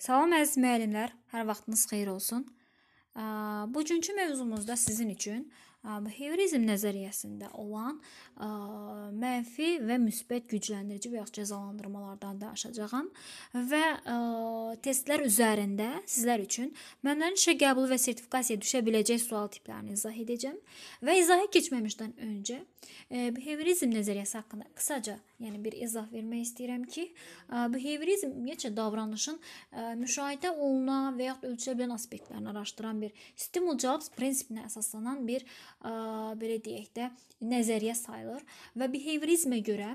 Salam əziz müəllimlər, hər vaxtınız xeyir olsun. Bugünkü mövzumuzda sizin üçün behaviorizm nəzəriyyəsində olan mənfi və müsbət gücləndirici və yaxud cəzalandırmalardan danışacağam və testlər üzərində sizlər üçün məndən işə qəbul və sertifikasiyaya düşə biləcək sual tiplərini izah edəcəm və izaha keçməmişdən öncə Behaviorizm nəzəriyyəsi haqqında qısaca, yəni bir izah vermək istəyirəm ki, behaviorizm ümumiyyətcə davranışın müşahidə olunan və yaxud ölçülə bilən aspektlərini araşdıran bir stimul-cavab prinsipinə əsaslanan bir belə deyək də nəzəriyyə sayılır və behaviorizmə görə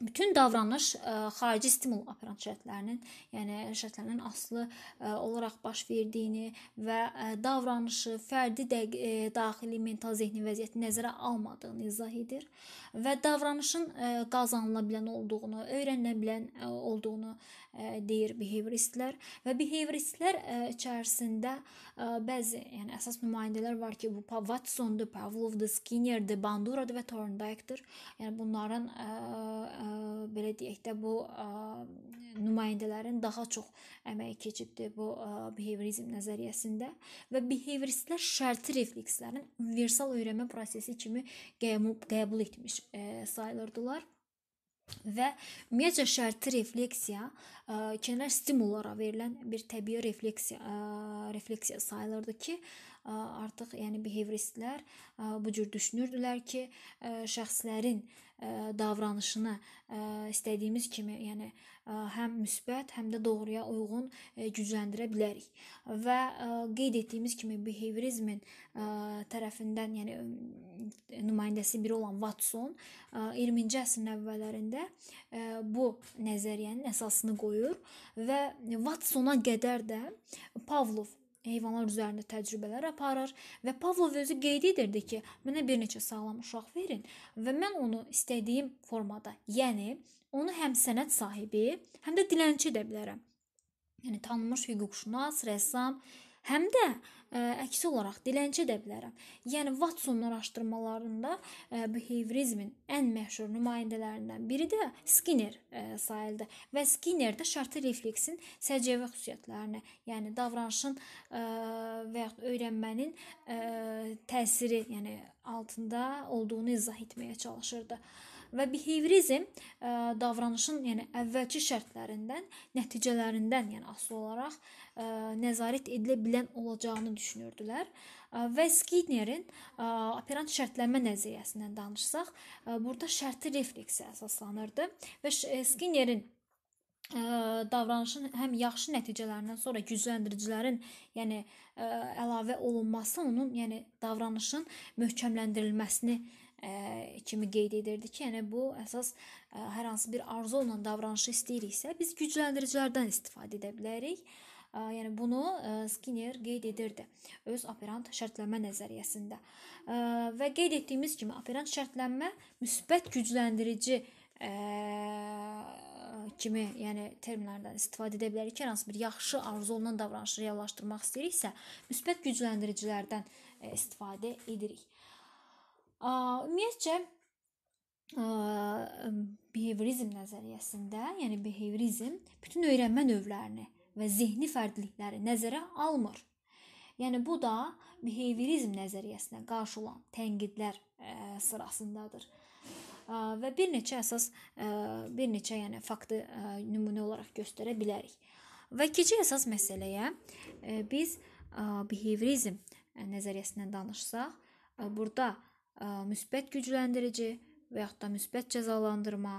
bütün davranış ə, e, xarici stimul aparan şərtlərinin, yəni şərtlərinin aslı ə, e, olaraq baş verdiyini və ə, e, davranışı fərdi də, ə, daxili mental zehni vəziyyəti nəzərə almadığını izah edir və davranışın ə, qazanıla bilən olduğunu, öyrənilə bilən ə, olduğunu ə, deyir behavioristlər və behavioristlər ə, içərisində ə, bəzi, yəni əsas nümayəndələr var ki, bu Watsondur, Pavlovdur, Skinnerdir, Banduradır və Thorndike-dir. Yəni bunların ə, ə, belə deyək də bu nümayəndələrin daha çox əməyi keçibdi bu behaviorizm nəzəriyyəsində və behavioristlər şərti reflekslərin universal öyrənmə prosesi kimi qəbul etmiş sayılırdılar və ümumiyyətcə şərti refleksiya ə, kənar stimullara verilən bir təbii refleksiya ə, refleksiya sayılırdı ki, ə, artıq yəni behavioristlər bu cür düşünürdülər ki, şəxslərin davranışını istədiyimiz kimi, yəni həm müsbət, həm də doğruya uyğun e, gücləndirə bilərik. Və qeyd etdiyimiz kimi behaviorizmin tərəfindən, yəni nümayəndəsi biri olan Watson 20-ci əsrin əvvəllərində bu nəzəriyyənin əsasını qoyur və Watsona qədər də Pavlov heyvanlar üzərində təcrübələr aparır və Pavlov özü qeyd edirdi ki, mənə bir neçə sağlam uşaq verin və mən onu istədiyim formada, yəni onu həm sənət sahibi, həm də dilənçi edə bilərəm. Yəni tanınmış hüquqşünas, rəssam, Həm də ə, e, əksi olaraq dilənçi də bilərəm. Yəni Watsonun araşdırmalarında ə, e, behaviorizmin ən məşhur nümayəndələrindən biri də Skinner ə, e, sayıldı və Skinner də şərti refleksin səciyyəvi xüsusiyyətlərini, yəni davranışın ə, və yaxud öyrənmənin ə, təsiri, yəni altında olduğunu izah etməyə çalışırdı. Ə, Və behaviorizm ə, e, davranışın, yəni əvvəlki şərtlərindən, nəticələrindən, yəni asılı olaraq ə, e, nəzarət edilə bilən olacağını düşünürdülər. E, və Skinnerin operant şərtlənmə nəzəriyyəsindən danışsaq, ə, burada şərti refleksiya əsaslanırdı və Skinnerin ə, davranışın həm yaxşı nəticələrindən sonra gücləndiricilərin, yəni ə, əlavə olunması onun, yəni davranışın möhkəmləndirilməsini ə, ə, kimi qeyd edirdi ki, yəni bu əsas ə, hər hansı bir arzu olan davranışı istəyiriksə, biz gücləndiricilərdən istifadə edə bilərik. Ə, yəni bunu ə, Skinner qeyd edirdi öz operant şərtlənmə nəzəriyyəsində. Ə, və qeyd etdiyimiz kimi operant şərtlənmə müsbət gücləndirici ə, kimi, yəni terminlərdən istifadə edə bilərik ki, hər hansı bir yaxşı arzu olunan davranışı reallaşdırmaq istəyiriksə, müsbət gücləndiricilərdən istifadə edirik. Ümumiyyətcə behaviorizm nəzəriyyəsində, yəni behaviorizm bütün öyrənmə növlərini və zehni fərqlilikləri nəzərə almır. Yəni bu da behaviorizm nəzəriyyəsinə qarşı olan tənqidlər ə, e, sırasındadır. Ə, və bir neçə əsas ə, e, bir neçə yəni faktı ə, e, nümunə olaraq göstərə bilərik. Və keçək əsas məsələyə. Ə, biz ə, behaviorizm nəzəriyyəsindən danışsaq, ə, burada ə, müsbət gücləndirici və yaxud da müsbət cəzalandırma,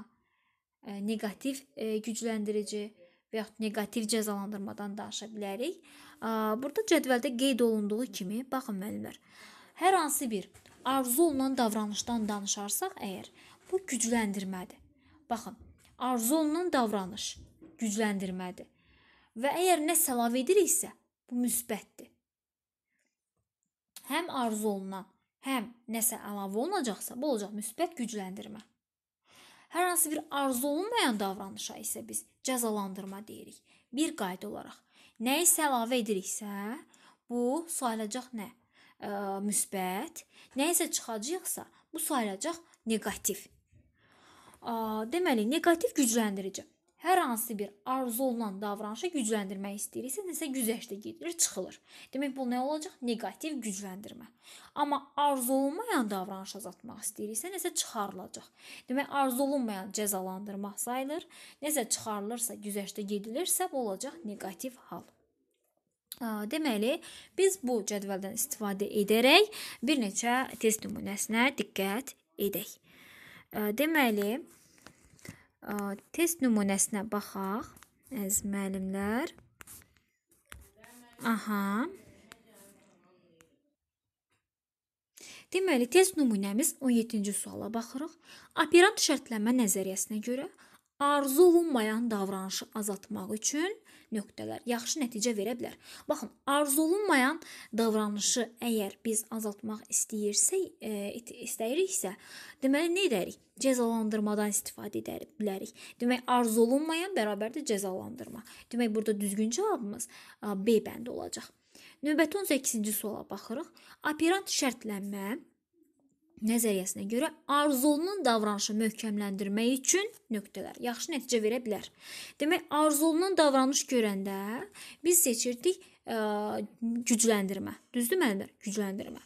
neqativ gücləndirici və yaxud neqativ cəzalandırmadan danışa bilərik. Burada cədvəldə qeyd olunduğu kimi, baxın müəllimlər, hər hansı bir arzu olunan davranışdan danışarsaq əgər, bu gücləndirmədir. Baxın, arzu olunan davranış gücləndirmədir. Və əgər nə səlav ediriksə, bu müsbətdir. Həm arzu olunan həm nəsə əlavə olunacaqsa, bu olacaq müsbət gücləndirmə. Hər hansı bir arzu olunmayan davranışa isə biz cəzalandırma deyirik. Bir qayda olaraq nə isə əlavə ediriksə, bu sayılacaq nə? Ə, müsbət. Nə isə çıxacaqsa, bu sayılacaq negativ. Ə, deməli, negativ gücləndirici hər hansı bir arzu olunan davranışı gücləndirmək istəyirsə, nəsə güzəştə gedilir, çıxılır. Demək bu nə olacaq? Neqativ gücləndirmə. Amma arzu olunmayan davranış azaltmaq istəyirsə, nəsə çıxarılacaq. Demək arzu olunmayan cəzalandırma sayılır. Nəsə çıxarılırsa, güzəştə gedilirsə, bu olacaq neqativ hal. Deməli, biz bu cədvəldən istifadə edərək bir neçə test nümunəsinə diqqət edək. Deməli, test nümunəsinə baxaq. Əziz müəllimlər. Aha. Deməli, test nümunəmiz 17-ci suala baxırıq. Operant şərtlənmə nəzəriyyəsinə görə arzu olunmayan davranışı azaltmaq üçün nöqtələr yaxşı nəticə verə bilər. Baxın, arzulunmayan davranışı əgər biz azaltmaq istəyirsək, e, istəyiriksə, deməli nə edərik? Cəzalandırmadan istifadə edə bilərik. Demək, arzulunmayan bərabərdir cəzalandırma. Demək, burada düzgün cavabımız B bəndi olacaq. Növbəti 18-ci suala baxırıq. Operant şərtlənmə nəzəriyyəsinə görə arzulunun davranışı möhkəmləndirmək üçün nöqtələr yaxşı nəticə verə bilər. Demək, arzulunun davranış görəndə biz seçirdik ə, e, gücləndirmə. Düzdür müəllimlər? Gücləndirmə.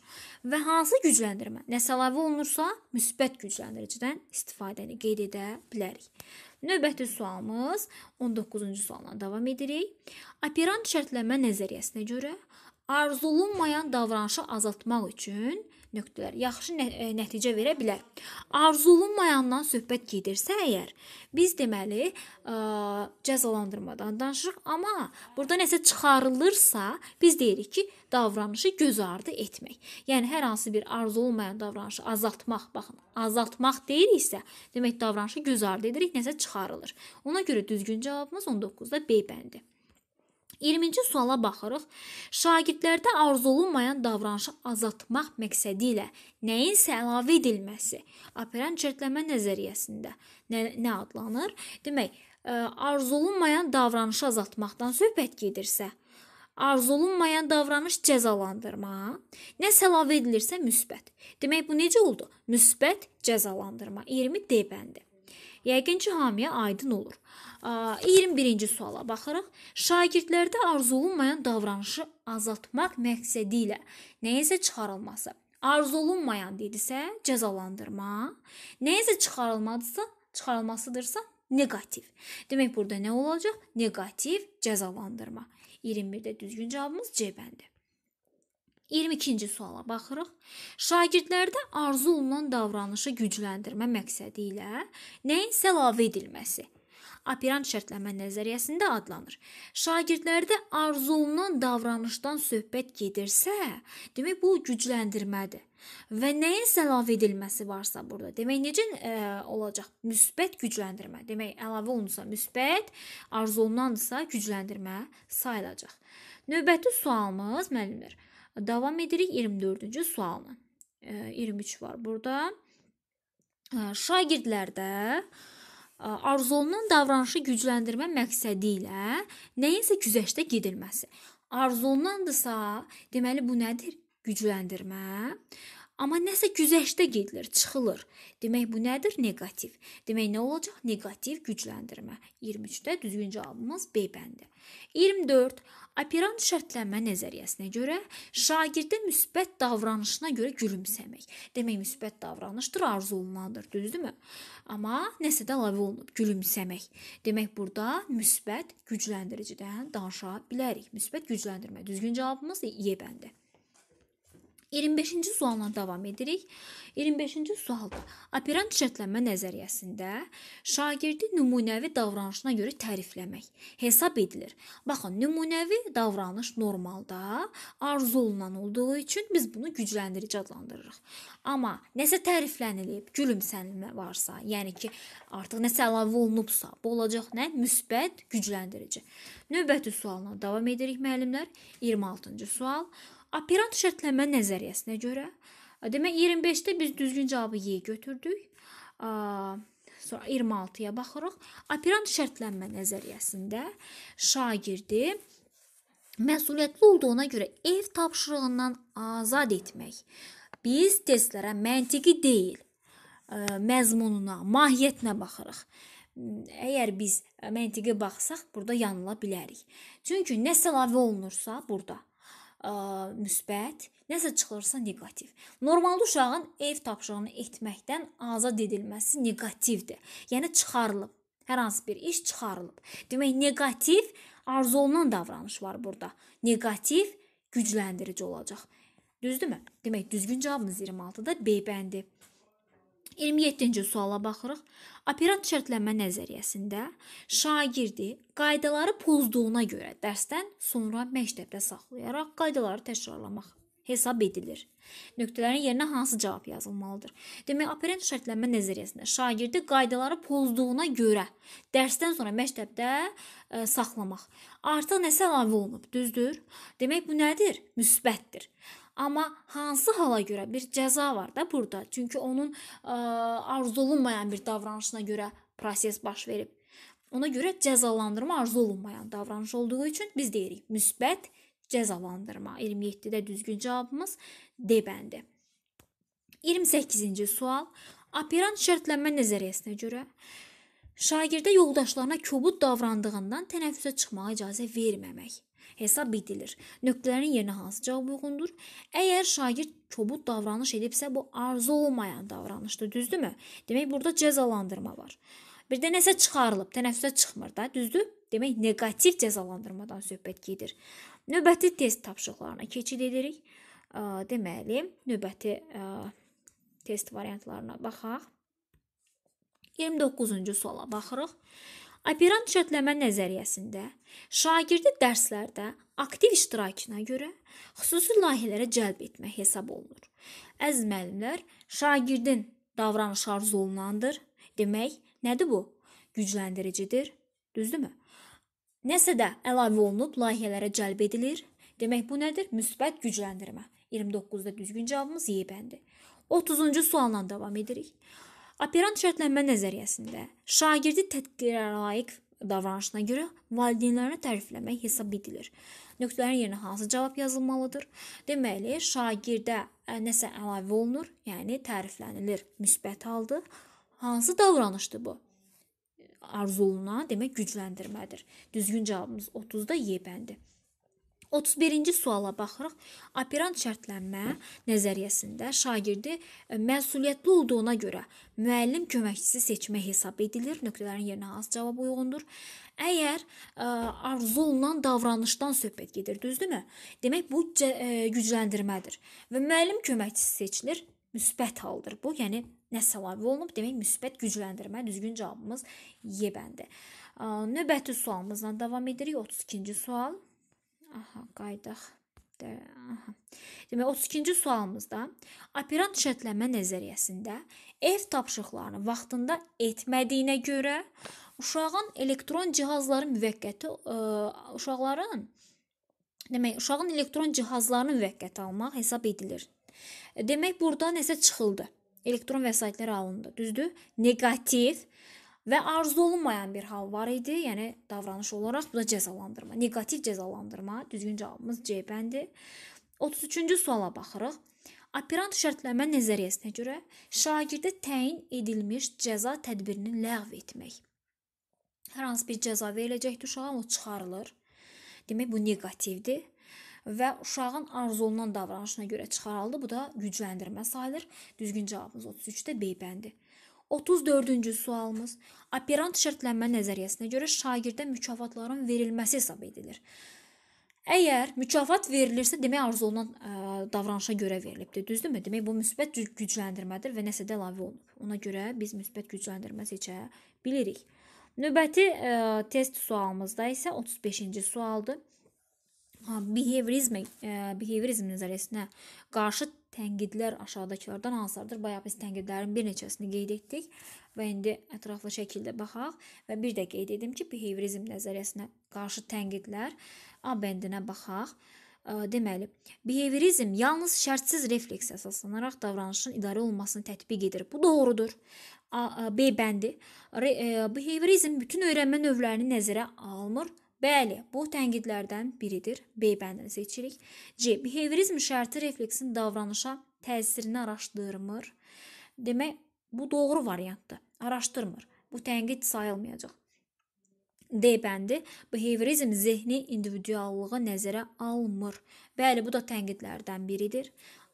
Və hansı gücləndirmə? Nəsə əlavə olunursa, müsbət gücləndiricidən istifadəni qeyd edə bilərik. Növbəti sualımız 19-cu sualla davam edirik. Operant şərtləmə nəzəriyyəsinə görə arzulunmayan davranışı azaltmaq üçün nöqtələr yaxşı e, nəticə verə bilər. Arzulunmayandan söhbət gedirsə əgər, biz deməli ə, e, cəzalandırmadan danışırıq, amma burada nəsə çıxarılırsa, biz deyirik ki, davranışı göz ardı etmək. Yəni hər hansı bir arzulunmayan davranışı azaltmaq, baxın, azaltmaq deyiriksə, demək davranışı göz ardı edirik, nəsə çıxarılır. Ona görə düzgün cavabımız 19-da B bəndi. 20-ci suala baxırıq. Şagirdlərdə arzulanmayan davranışı azaltmaq məqsədi ilə nəyinsə əlavə edilməsi operant şərtləmə nəzəriyyəsində nə, nə adlanır? Demək, e, arzulanmayan davranışı azaltmaqdan söhbət gedirsə, arzulanmayan davranış cəzalandırma, nə səlavə edilirsə müsbət. Demək bu necə oldu? Müsbət cəzalandırma 20 D bəndi. Yəqin ki, hamiyə aydın olur. 21-ci suala baxırıq. Şagirdlərdə arzulunmayan davranışı azaltmaq məqsədi ilə nəyisə çıxarılması. Arzulunmayan dedisə cəzalandırma, nəyisə çıxarılmadısa, çıxarılmasıdırsa negativ. Demək burada nə olacaq? Negativ cəzalandırma. 21-də düzgün cavabımız C bəndi. 22-ci suala baxırıq. Şagirdlərdə arzu olunan davranışı gücləndirmə məqsədi ilə nəyinsə əlavə edilməsi operant şərtləmə nəzəriyyəsində adlanır. Şagirdlərdə arzu olunan davranışdan söhbət gedirsə, demək bu gücləndirmədir. Və nəyin əlavə edilməsi varsa burada. Demək necə ə, e, olacaq? Müsbət gücləndirmə. Demək əlavə olunsa müsbət, arzu olunansa gücləndirmə sayılacaq. Növbəti sualımız müəllimlər Davam edirik 24-cü sualına. 23 e, var burada. E, şagirdlərdə e, arzulunan davranışı gücləndirmə məqsədi ilə nəyinsə güzəştə gedilməsi. Arzulunandırsa, deməli bu nədir? Gücləndirmə. Amma nəsə güzəştə gedilir, çıxılır. Demək bu nədir? Neqativ. Demək nə olacaq? Neqativ gücləndirmə. 23-də düzgün cavabımız B bəndi. 24. Operant şərtlənmə nəzəriyyəsinə görə şagirdin müsbət davranışına görə gülümsəmək. Demək müsbət davranışdır, arzu olunandır, düzdürmü? Amma nəsə də əlavə olunub gülümsəmək. Demək burada müsbət gücləndiricidən danışa bilərik. Müsbət gücləndirmə. Düzgün cavabımız E bəndi. 25-ci sualla davam edirik. 25-ci sualda operant şərtlənmə nəzəriyyəsində şagirdi nümunəvi davranışına görə tərifləmək hesab edilir. Baxın, nümunəvi davranış normalda arzu olunan olduğu üçün biz bunu gücləndirici adlandırırıq. Amma nəsə təriflənilib, gülümsənmə varsa, yəni ki, artıq nəsə əlavə olunubsa, bu olacaq nə? Müsbət, gücləndirici. Növbəti sualla davam edirik müəllimlər. 26-cı sual Operant şərtlənmə nəzəriyyəsinə görə, e, demək 25-də biz düzgün cavabı Y götürdük. Sonra 26-ya baxırıq. Operant şərtlənmə nəzəriyyəsində şagirdi məsuliyyətli olduğuna görə ev tapşırığından azad etmək. Biz testlərə məntiqi deyil, e, məzmununa, mahiyyətinə baxırıq. Əgər biz məntiqi baxsaq, burada yanıla bilərik. Çünki nə səlavə olunursa burada ə, müsbət, nəsə çıxılırsa neqativ. Normalda uşağın ev tapşırığını etməkdən azad edilməsi neqativdir. Yəni çıxarılıb. Hər hansı bir iş çıxarılıb. Demək neqativ arzulanan davranış var burada. Neqativ gücləndirici olacaq. Düzdürmü? Demək düzgün cavabımız 26-da B bəndi. 27-ci suala baxırıq. Operant şərtlənmə nəzəriyyəsində şagirdi qaydaları pozduğuna görə dərsdən sonra məktəbdə saxlayaraq qaydaları təkrarlamaq hesab edilir. Nöqtələrin yerinə hansı cavab yazılmalıdır? Demək, operant şərtlənmə nəzəriyyəsində şagirdi qaydaları pozduğuna görə dərsdən sonra məktəbdə ə, e, saxlamaq artıq nəsə əlavə olunub, düzdür? Demək bu nədir? Müsbətdir. Amma hansı hala görə bir cəza var da burada. Çünki onun ə, e, arzulunmayan bir davranışına görə proses baş verib. Ona görə cəzalandırma arzulunmayan davranış olduğu üçün biz deyirik müsbət cəzalandırma. 27-də düzgün cavabımız D bəndi. 28-ci sual. Operant şərtlənmə nəzəriyyəsinə görə şagirdə yoldaşlarına kobud davrandığından tənəffüsə çıxmağa icazə verməmək hesab edilir. Nöqtələrin yerinə hansı cavab uyğundur? Əgər şagird kobud davranış edibsə, bu arzu olmayan davranışdır, düzdürmü? Demək burada cəzalandırma var. Bir də nəsə çıxarılıb, tənəffüsə çıxmır da, düzdür? Demək neqativ cəzalandırmadan söhbət gedir. Növbəti test tapşırıqlarına keçid edirik. Deməli, növbəti test variantlarına baxaq. 29-cu suala baxırıq. Operant şərtləmə nəzəriyyəsində şagirdi dərslərdə aktiv iştirakına görə xüsusi layihələrə cəlb etmək hesab olunur. Əziz müəllimlər, şagirdin davranışlar zonlandır. Demək, nədir bu? Gücləndiricidir. Düzdürmü? Nəsə də əlavə olunub layihələrə cəlb edilir. Demək bu nədir? Müsbət gücləndirmə. 29-da düzgün cavabımız Y bəndi. 30-cu sualla davam edirik. Operant şərtlənmə nəzəriyyəsində şagirdi tədqirə layiq davranışına görə valideynlərini tərifləmək hesab edilir. Nöqtələrin yerinə hansı cavab yazılmalıdır? Deməli, şagirdə e, nəsə əlavə olunur, yəni təriflənilir müsbət halda. Hansı davranışdır bu? Arzuluna, demək gücləndirmədir. Düzgün cavabımız 30-da Y bəndi. 31-ci suala baxırıq. Operant şərtlənmə nəzəriyyəsində şagirdi e, məsuliyyətli olduğuna görə müəllim köməkçisi seçmək hesab edilir. Nöqtələrin yerinə hansı cavab uyğundur? Əgər ə, e, arzu olunan davranışdan söhbət gedir, düzdürmü? Demək bu ə, e, gücləndirmədir və müəllim köməkçisi seçilir müsbət haldır. Bu, yəni nə səlavə olunub, demək müsbət gücləndirmə düzgün cavabımız Y bəndi. Növbəti sualımızla davam edirik. 32-ci sual. Aha, qayıdaq. Aha. Demək 32-ci sualımızda operant şərtlənmə nəzəriyyəsində ev tapşırıqlarını vaxtında etmədiyinə görə uşağın elektron cihazları müvəqqəti ə, e, uşaqların demək uşağın elektron cihazlarını müvəqqəti almaq hesab edilir. Demək burada nəsə çıxıldı. Elektron vəsaitlər alındı, düzdür? Negativ və arzu olunmayan bir hal var idi. Yəni davranış olaraq bu da cəzalandırma, neqativ cəzalandırma. Düzgün cavabımız C bəndi. 33-cü suala baxırıq. Operant şərtləmə nəzəriyyəsinə görə şagirdə təyin edilmiş cəza tədbirini ləğv etmək. Hər hansı bir cəza veriləcəkdir uşağa, o çıxarılır. Demək bu neqativdir və uşağın arzulanan davranışına görə çıxarıldı. Bu da gücləndirmə sayılır. Düzgün cavabımız 33-də B bəndi. 34-cü sualımız. Operant şərtlənmə nəzəriyyəsinə görə şagirdə mükafatların verilməsi hesab edilir. Əgər mükafat verilirsə, demək arzulanan ə, davranışa görə verilibdir. Düzdürmü? Demək bu müsbət gücləndirmədir və nəsə də əlavə olunub. Ona görə biz müsbət gücləndirmə seçə bilirik. Növbəti ə, test sualımızda isə 35-ci sualdır behaviorizmə, e, behaviorizm nəzəriyyəsinə qarşı tənqidlər aşağıdakılardan hansılardır? Bayaq biz tənqidlərin bir neçəsini qeyd etdik və indi ətraflı şəkildə baxaq və bir də qeyd edim ki, behaviorizm nəzəriyyəsinə qarşı tənqidlər A bəndinə baxaq. E, deməli, behaviorizm yalnız şərtsiz refleks əsaslanaraq davranışın idarə olunmasını tətbiq edir. Bu doğrudur. A, e, B bəndi. Behaviorizm bütün öyrənmə növlərini nəzərə almır Bəli, bu tənqidlərdən biridir. B bəndini seçirik. C. Behaviorizm şərti refleksin davranışa təsirini araşdırmır. Demək, bu doğru variantdır. Araşdırmır. Bu tənqid sayılmayacaq. D bəndi behaviorizm zehni individuallığı nəzərə almır. Bəli, bu da tənqidlərdən biridir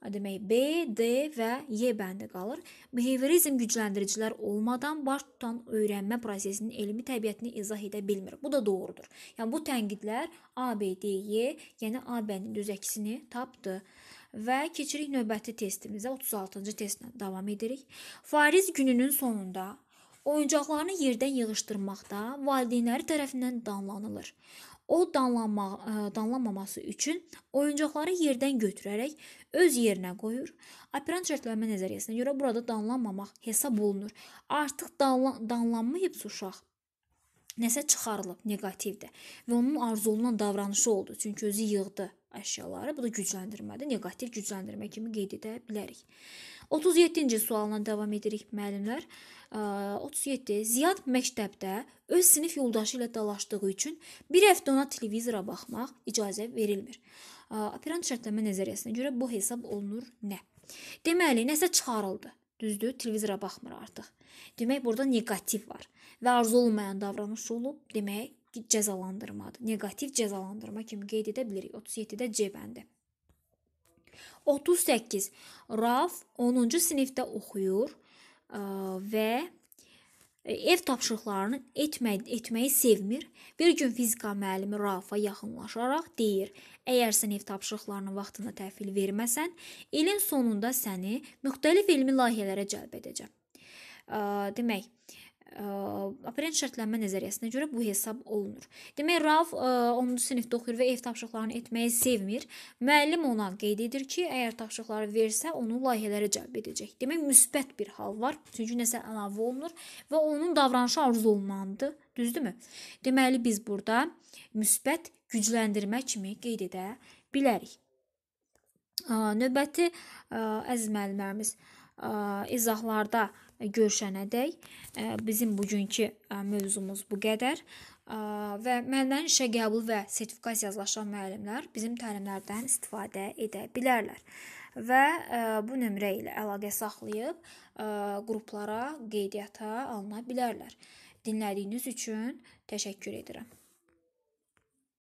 demək B, D və Y bəndi qalır. Behaviorizm gücləndiricilər olmadan baş tutan öyrənmə prosesinin elmi təbiətini izah edə bilmir. Bu da doğrudur. Yəni bu tənqidlər A, B, D, Y, yəni A bəndinin düz əksini tapdı. Və keçirik növbəti testimizə 36-cı testlə davam edirik. Fariz gününün sonunda oyuncaqlarını yerdən yığışdırmaqda valideynləri tərəfindən danlanılır. O danlanma, e, danlanmaması üçün oyuncaqları yerdən götürərək öz yerinə qoyur. Operant şərtlənmə nəzəriyyəsinə görə burada danlanmamaq hesab olunur. Artıq danlan danlanmayıbsa uşaq nəsə çıxarılıb, neqativdir və onun arzulanan davranışı oldu, çünki özü yığdı əşyaları. Bu da gücləndirmədir. Neqativ gücləndirmə kimi qeyd edə bilərik. 37-ci sualına davam edirik müəllimlər. 37. Ziyad məktəbdə öz sinif yoldaşı ilə dalaşdığı üçün bir həftə ona televizora baxmaq icazə verilmir. Operant şərtləmə nəzəriyyəsinə görə bu hesab olunur nə? Deməli, nəsə çıxarıldı. Düzdür, televizora baxmır artıq. Demək burada neqativ var və arzu olunmayan davranış olub demək cəzalandırmadır. Neqativ cəzalandırma kimi qeyd edə bilirik. 37-də C bəndi. 38. Raf 10-cu sinifdə oxuyur e, və ev tapşırıqlarını etmək, etməyi sevmir. Bir gün fizika müəllimi Rafa yaxınlaşaraq deyir: "Əgər sən ev tapşırıqlarını vaxtında təhvil verməsən, ilin sonunda səni müxtəlif elmi layihələrə cəlb edəcəm." E, demək, aparent şərtlənmə nəzəriyyəsinə görə bu hesab olunur. Demək, Ralf 10-cu sinifdə oxuyur və ev tapşırıqlarını etməyi sevmir. Müəllim ona qeyd edir ki, əgər tapşırıqları versə, onu layihələrə cəlb edəcək. Demək, müsbət bir hal var. Çünki nəsə əlavə olunur və onun davranışı arzu olunandır. Düzdürmü? Deməli biz burada müsbət gücləndirmə kimi qeyd edə bilərik. Növbəti əziz müəllimlərimiz izahlarda E, görüşənədək e, bizim bugünkü e, mövzumuz bu qədər və məndən işə qəbul və sertifikasiya yazılaşan müəllimlər bizim təlimlərdən istifadə edə bilərlər və bu nömrə ilə əlaqə saxlayıb qruplara qeydiyyata alına bilərlər. Dinlədiyiniz üçün təşəkkür edirəm.